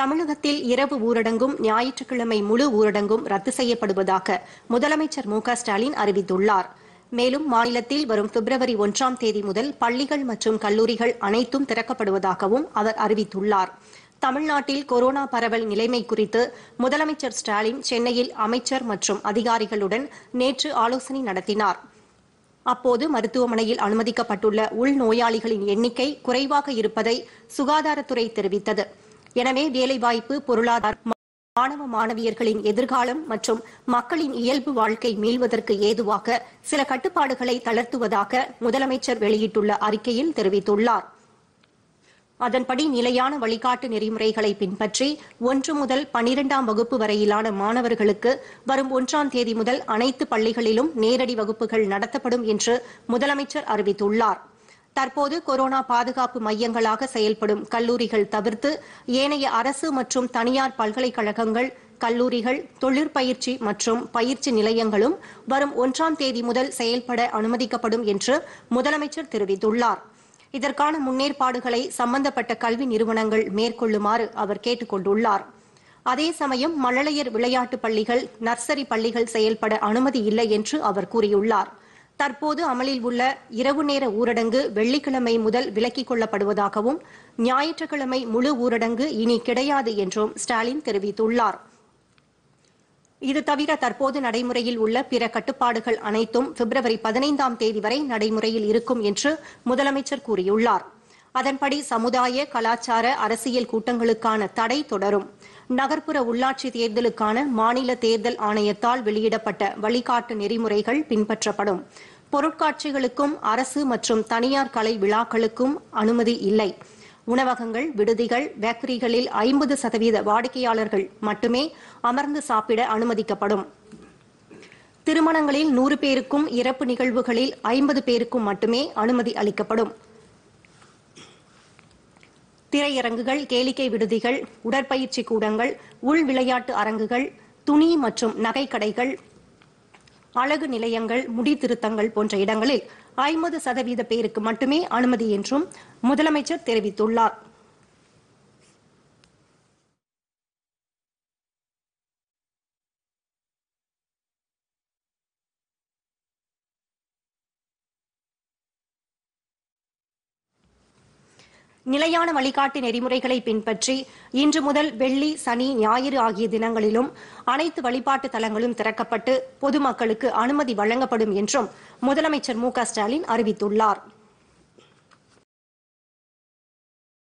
தமிழகத்தில் இரவு ஊரடங்கும் ஞாயிற்றுக்கிழமை முழு ஊரடங்கும் ரத்து செய்யப்படுவதாக முதலமைச்சர் மு ஸ்டாலின் அறிவித்துள்ளார் மேலும் மாநிலத்தில் வரும் பிப்ரவரி ஒன்றாம் தேதி முதல் பள்ளிகள் மற்றும் கல்லூரிகள் அனைத்தும் திறக்கப்படுவதாகவும் அவர் அறிவித்துள்ளார் தமிழ்நாட்டில் கொரோனா பரவல் நிலைமை குறித்து முதலமைச்சர் ஸ்டாலின் சென்னையில் அமைச்சர் மற்றும் அதிகாரிகளுடன் நேற்று ஆலோசனை நடத்தினார் அப்போது மருத்துவமனையில் அனுமதிக்கப்பட்டுள்ள உள்நோயாளிகளின் எண்ணிக்கை குறைவாக இருப்பதை சுகாதாரத்துறை தெரிவித்தது எனவே வேலைவாய்ப்பு பொருளாதார மாணவ மாணவியர்களின் எதிர்காலம் மற்றும் மக்களின் இயல்பு வாழ்க்கை மீள்வதற்கு ஏதுவாக சில கட்டுப்பாடுகளை தளர்த்துவதாக முதலமைச்சர் வெளியிட்டுள்ள அறிக்கையில் தெரிவித்துள்ளார் அதன்படி நிலையான வழிகாட்டு நெறிமுறைகளை பின்பற்றி ஒன்று முதல் பனிரெண்டாம் வகுப்பு வரையிலான மாணவர்களுக்கு வரும் ஒன்றாம் தேதி முதல் அனைத்து பள்ளிகளிலும் நேரடி வகுப்புகள் நடத்தப்படும் என்று முதலமைச்சர் அறிவித்துள்ளாா் தற்போது கொரோனா பாதுகாப்பு மையங்களாக செயல்படும் கல்லூரிகள் தவிர்த்து ஏனைய அரசு மற்றும் தனியார் பல்கலைக்கழகங்கள் கல்லூரிகள் தொழிற்பயிற்சி மற்றும் பயிற்சி நிலையங்களும் வரும் ஒன்றாம் தேதி முதல் செயல்பட அனுமதிக்கப்படும் என்று முதலமைச்சர் தெரிவித்துள்ளார் இதற்கான முன்னேற்பாடுகளை சம்பந்தப்பட்ட கல்வி நிறுவனங்கள் மேற்கொள்ளுமாறு அவர் கேட்டுக் கொண்டுள்ளார் அதே சமயம் மழலையர் விளையாட்டு பள்ளிகள் நர்சரி பள்ளிகள் செயல்பட அனுமதி இல்லை என்று அவர் கூறியுள்ளாா் தற்போது அமலில் உள்ள இரவு நேர ஊரடங்கு வெள்ளிக்கிழமை முதல் விலக்கிக் கொள்ளப்படுவதாகவும் ஞாயிற்றுக்கிழமை முழு ஊரடங்கு இனி கிடையாது என்றும் ஸ்டாலின் தெரிவித்துள்ளார் இது தவிர தற்போது நடைமுறையில் உள்ள பிற கட்டுப்பாடுகள் அனைத்தும் பிப்ரவரி பதினைந்தாம் தேதி வரை நடைமுறையில் இருக்கும் என்று முதலமைச்சர் கூறியுள்ளாா் அதன்படி சமுதாய கலாச்சார அரசியல் கூட்டங்களுக்கான தடை தொடரும் நகர்ப்புற உள்ளாட்சி தேர்தலுக்கான மாநில தேர்தல் ஆணையத்தால் வெளியிடப்பட்ட வழிகாட்டு நெறிமுறைகள் பின்பற்றப்படும் பொருட்காட்சிகளுக்கும் அரசு மற்றும் தனியார் கலை விழாக்களுக்கும் அனுமதி இல்லை உணவகங்கள் விடுதிகள் பேக்கரிகளில் ஐம்பது சதவீத வாடிக்கையாளர்கள் மட்டுமே அமர்ந்து சாப்பிட அனுமதிக்கப்படும் திருமணங்களில் நூறு பேருக்கும் இறப்பு நிகழ்வுகளில் ஐம்பது பேருக்கும் மட்டுமே அனுமதி அளிக்கப்படும் திரையரங்குகள் கேளிக்கை விடுதிகள் உடற்பயிற்சி கூடங்கள் உள் விளையாட்டு அரங்குகள் துணி மற்றும் நகைக்கடைகள் அழகு நிலையங்கள் முடி திருத்தங்கள் போன்ற இடங்களில் ஐம்பது சதவீத பேருக்கு மட்டுமே அனுமதி என்றும் முதலமைச்சர் தெரிவித்துள்ளார் நிலையான வழிகாட்டு நெறிமுறைகளை பின்பற்றி இன்று முதல் வெள்ளி சனி ஞாயிறு ஆகிய தினங்களிலும் அனைத்து வழிபாட்டு தலங்களும் திறக்கப்பட்டு பொதுமக்களுக்கு அனுமதி வழங்கப்படும் என்றும் முதலமைச்சர் மு ஸ்டாலின் அறிவித்துள்ளாா்